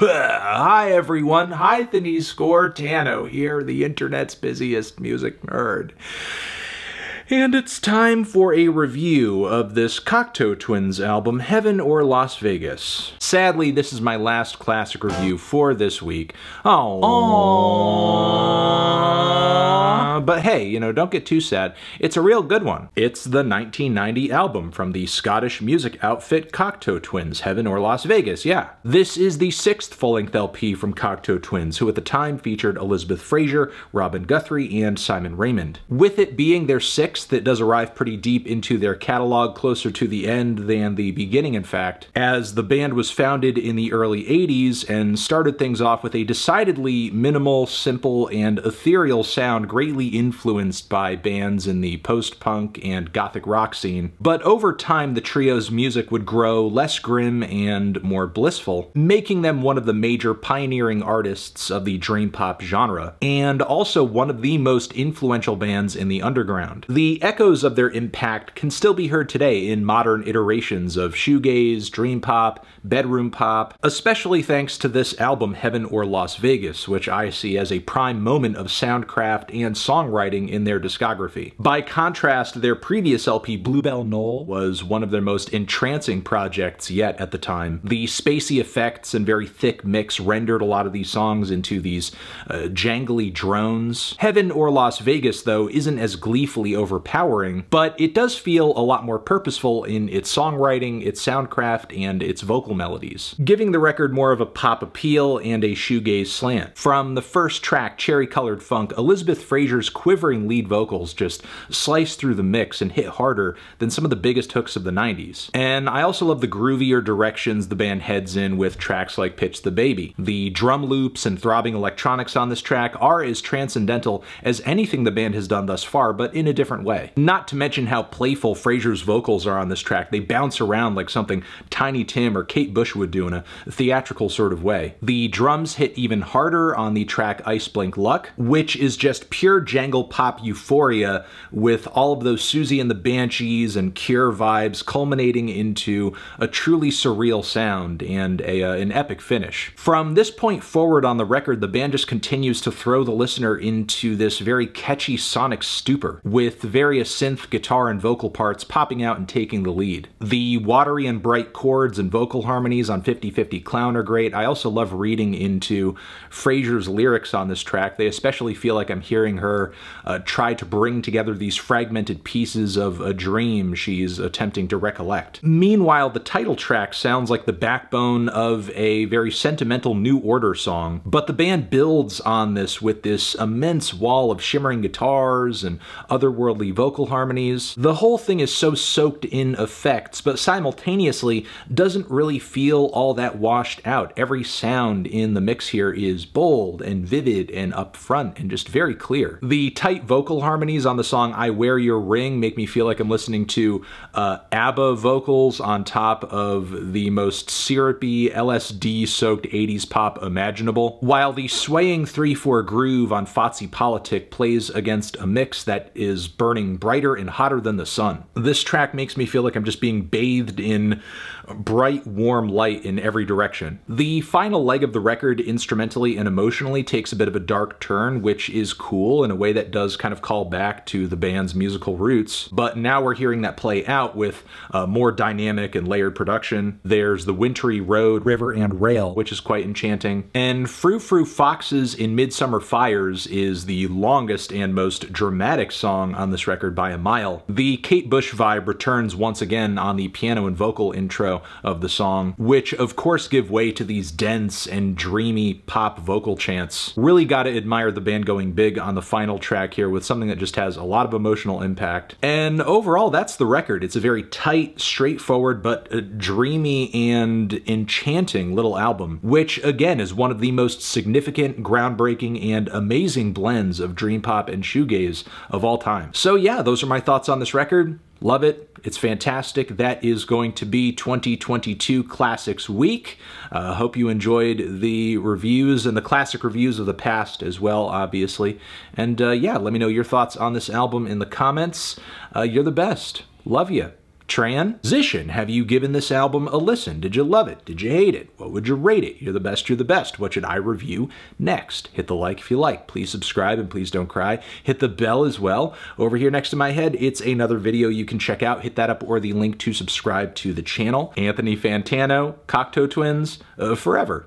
Hi everyone, Hytheny Score Tano here, the internet's busiest music nerd. And it's time for a review of this Cocteau Twins album, Heaven or Las Vegas. Sadly, this is my last classic review for this week. Oh. But hey, you know, don't get too sad. It's a real good one. It's the 1990 album from the Scottish music outfit Cocteau Twins, Heaven or Las Vegas, yeah. This is the sixth full-length LP from Cocteau Twins, who at the time featured Elizabeth Fraser, Robin Guthrie, and Simon Raymond. With it being their sixth, it does arrive pretty deep into their catalog, closer to the end than the beginning, in fact, as the band was founded in the early 80s and started things off with a decidedly minimal, simple, and ethereal sound greatly influenced by bands in the post-punk and gothic rock scene, but over time the trio's music would grow less grim and more blissful, making them one of the major pioneering artists of the dream pop genre, and also one of the most influential bands in the underground. The echoes of their impact can still be heard today in modern iterations of shoegaze, dream pop, bedroom pop, especially thanks to this album Heaven or Las Vegas, which I see as a prime moment of soundcraft and song songwriting in their discography. By contrast, their previous LP, Bluebell Knoll, was one of their most entrancing projects yet at the time. The spacey effects and very thick mix rendered a lot of these songs into these uh, jangly drones. Heaven or Las Vegas, though, isn't as gleefully overpowering, but it does feel a lot more purposeful in its songwriting, its soundcraft, and its vocal melodies, giving the record more of a pop appeal and a shoegaze slant. From the first track, Cherry Colored Funk, Elizabeth Fraser's quivering lead vocals just slice through the mix and hit harder than some of the biggest hooks of the 90s. And I also love the groovier directions the band heads in with tracks like Pitch the Baby. The drum loops and throbbing electronics on this track are as transcendental as anything the band has done thus far, but in a different way. Not to mention how playful Frazier's vocals are on this track. They bounce around like something Tiny Tim or Kate Bush would do in a theatrical sort of way. The drums hit even harder on the track Ice Blink Luck, which is just pure jank pop euphoria with all of those Susie and the Banshees and Cure vibes culminating into a truly surreal sound and a, uh, an epic finish. From this point forward on the record, the band just continues to throw the listener into this very catchy sonic stupor, with various synth, guitar, and vocal parts popping out and taking the lead. The watery and bright chords and vocal harmonies on 50-50 Clown are great. I also love reading into Frasier's lyrics on this track. They especially feel like I'm hearing her uh, try to bring together these fragmented pieces of a dream she's attempting to recollect. Meanwhile, the title track sounds like the backbone of a very sentimental New Order song, but the band builds on this with this immense wall of shimmering guitars and otherworldly vocal harmonies. The whole thing is so soaked in effects, but simultaneously doesn't really feel all that washed out. Every sound in the mix here is bold and vivid and upfront and just very clear. The the tight vocal harmonies on the song I Wear Your Ring make me feel like I'm listening to uh, ABBA vocals on top of the most syrupy, LSD-soaked 80s pop imaginable, while the swaying 3-4 groove on Fozzy Politic plays against a mix that is burning brighter and hotter than the sun. This track makes me feel like I'm just being bathed in bright, warm light in every direction. The final leg of the record, instrumentally and emotionally, takes a bit of a dark turn, which is cool in a way way that does kind of call back to the band's musical roots. But now we're hearing that play out with uh, more dynamic and layered production. There's the wintry road, river, and rail, which is quite enchanting. And Frou Frou Foxes in Midsummer Fires is the longest and most dramatic song on this record by a mile. The Kate Bush vibe returns once again on the piano and vocal intro of the song, which of course give way to these dense and dreamy pop vocal chants. Really gotta admire the band going big on the final track here with something that just has a lot of emotional impact. And overall, that's the record. It's a very tight, straightforward, but uh, dreamy and enchanting little album, which again is one of the most significant, groundbreaking, and amazing blends of dream pop and shoegaze of all time. So yeah, those are my thoughts on this record. Love it. It's fantastic. That is going to be 2022 Classics Week. Uh, hope you enjoyed the reviews and the classic reviews of the past as well, obviously. And uh, yeah, let me know your thoughts on this album in the comments. Uh, you're the best. Love you. Transition. Have you given this album a listen? Did you love it? Did you hate it? What would you rate it? You're the best, you're the best. What should I review next? Hit the like if you like. Please subscribe and please don't cry. Hit the bell as well. Over here next to my head, it's another video you can check out. Hit that up or the link to subscribe to the channel. Anthony Fantano, Cocteau Twins, uh, forever.